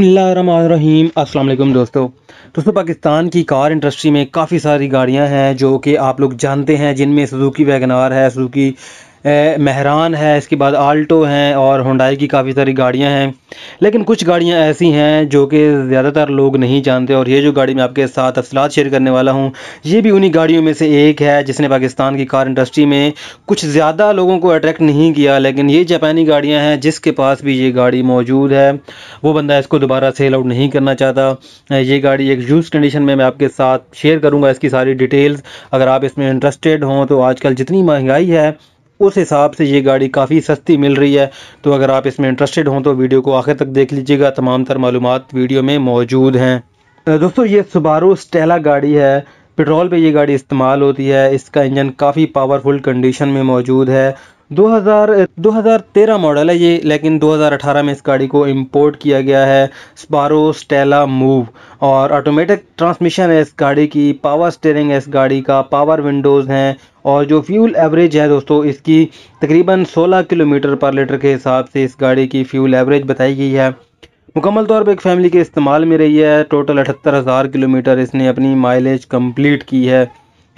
रहीम अस्सलाम वालेकुम दोस्तों दोस्तों पाकिस्तान की कार इंडस्ट्री में काफ़ी सारी गाड़ियां हैं जो कि आप लोग जानते हैं जिनमें सुजुकी वैगनार है सुजुकी महरान है इसके बाद आल्टो हैं और होंडाई की काफ़ी सारी गाड़ियां हैं लेकिन कुछ गाड़ियां ऐसी हैं जो कि ज़्यादातर लोग नहीं जानते और ये जो गाड़ी मैं आपके साथ तफसलत शेयर करने वाला हूँ ये भी उन्हीं गाड़ियों में से एक है जिसने पाकिस्तान की कार इंडस्ट्री में कुछ ज़्यादा लोगों को अट्रैक्ट नहीं किया लेकिन ये जापानी गाड़ियाँ हैं जिसके पास भी ये गाड़ी मौजूद है वो बंदा इसको दोबारा सेल आउट नहीं करना चाहता ये गाड़ी एक यूज़ कंडीशन में मैं आपके साथ शेयर करूँगा इसकी सारी डिटेल्स अगर आप इसमें इंटरेस्टेड हों तो आजकल जितनी महंगाई है उस हिसाब से ये गाड़ी काफ़ी सस्ती मिल रही है तो अगर आप इसमें इंटरेस्टेड हों तो वीडियो को आखिर तक देख लीजिएगा तमाम तर मालूम वीडियो में मौजूद हैं दोस्तों ये सुबारो स्टेला गाड़ी है पेट्रोल पे ये गाड़ी इस्तेमाल होती है इसका इंजन काफ़ी पावरफुल कंडीशन में मौजूद है 2013 मॉडल है ये लेकिन 2018 में इस गाड़ी को इंपोर्ट किया गया है स्पारो स्टेला मूव और ऑटोमेटिक ट्रांसमिशन है इस गाड़ी की पावर स्टेयरिंग है इस गाड़ी का पावर विंडोज़ हैं और जो फ्यूल एवरेज है दोस्तों इसकी तकरीबन 16 किलोमीटर पर लीटर के हिसाब से इस गाड़ी की फ्यूल एवरेज बताई गई है मुकम्मल तौर पर एक फैमिली के इस्तेमाल में रही है टोटल अठहत्तर हज़ार किलोमीटर इसने अपनी माइलेज कम्प्लीट की है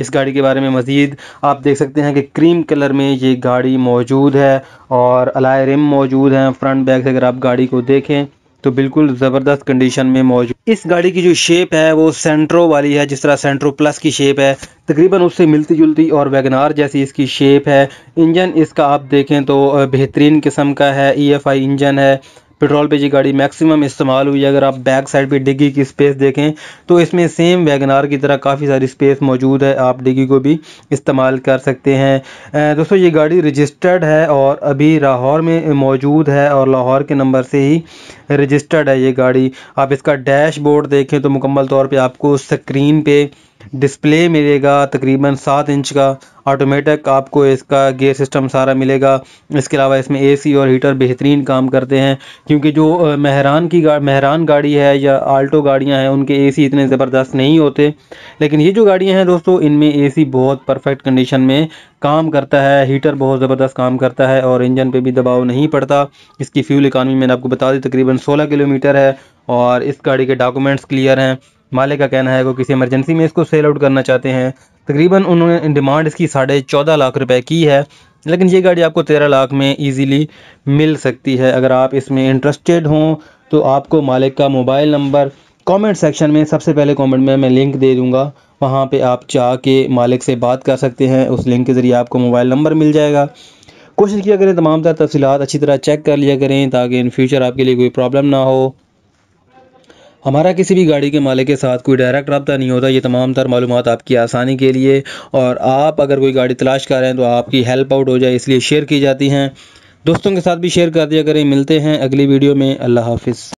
इस गाड़ी के बारे में मज़ीद आप देख सकते हैं कि क्रीम कलर में ये गाड़ी मौजूद है और अलाय रिम मौजूद हैं फ्रंट बैग से अगर आप गाड़ी को देखें तो बिल्कुल ज़बरदस्त कंडीशन में मौजूद इस गाड़ी की जो शेप है वो सेंट्रो वाली है जिस तरह सेंट्रो प्लस की शेप है तकरीबन उससे मिलती जुलती और वैगनार जैसी इसकी शेप है इंजन इसका आप देखें तो बेहतरीन किस्म का है ई e इंजन है पेट्रोल पे ये गाड़ी मैक्सिमम इस्तेमाल हुई है अगर आप बैक साइड पे डिग्गी की स्पेस देखें तो इसमें सेम वैगनार की तरह काफ़ी सारी स्पेस मौजूद है आप डिग्गी को भी इस्तेमाल कर सकते हैं दोस्तों ये गाड़ी रजिस्टर्ड है और अभी लाहौर में मौजूद है और लाहौर के नंबर से ही रजिस्टर्ड है ये गाड़ी आप इसका डैशबोर्ड देखें तो मुकम्मल तौर पर आपको स्क्रीन पर डिस्प्ले मिलेगा तकरीबन सात इंच का ऑटोमेटिक आपको इसका गियर सिस्टम सारा मिलेगा इसके अलावा इसमें एसी और हीटर बेहतरीन काम करते हैं क्योंकि जो महरान की गा, महरान गाड़ी है या आल्टो गाड़ियां हैं उनके एसी इतने ज़बरदस्त नहीं होते लेकिन ये जो गाड़ियां हैं दोस्तों इनमें एसी बहुत परफेक्ट कंडीशन में काम करता है हीटर बहुत ज़बरदस्त काम करता है और इंजन पर भी दबाव नहीं पड़ता इसकी फ्यूल इकानमी मैंने आपको बता दी तकरीबन सोलह किलोमीटर है और इस गाड़ी के डॉक्यूमेंट्स क्लियर हैं मालिक का कहना है वो किसी इमरजेंसी में इसको सेल आउट करना चाहते हैं तकरीबन उन्होंने डिमांड इसकी साढ़े चौदह लाख रुपए की है लेकिन ये गाड़ी आपको तेरह लाख में इजीली मिल सकती है अगर आप इसमें इंटरेस्टेड हों तो आपको मालिक का मोबाइल नंबर कमेंट सेक्शन में सबसे पहले कमेंट में मैं लिंक दे दूँगा वहाँ पर आप चाह के मालिक से बात कर सकते हैं उस लिंक के ज़रिए आपको मोबाइल नंबर मिल जाएगा कोशिश किया करें तमाम तरह तफसीत अच्छी तरह चेक कर लिया करें ताकि इन फ्यूचर आपके लिए कोई प्रॉब्लम ना हो हमारा किसी भी गाड़ी के मालिक के साथ कोई डायरेक्ट रबता नहीं होता ये तमाम तर मालूम आपकी आसानी के लिए और आप अगर कोई गाड़ी तलाश कर रहे हैं तो आपकी हेल्प आउट हो जाए इसलिए शेयर की जाती हैं दोस्तों के साथ भी शेयर कर दिया करें मिलते हैं अगली वीडियो में अल्लाह हाफिज़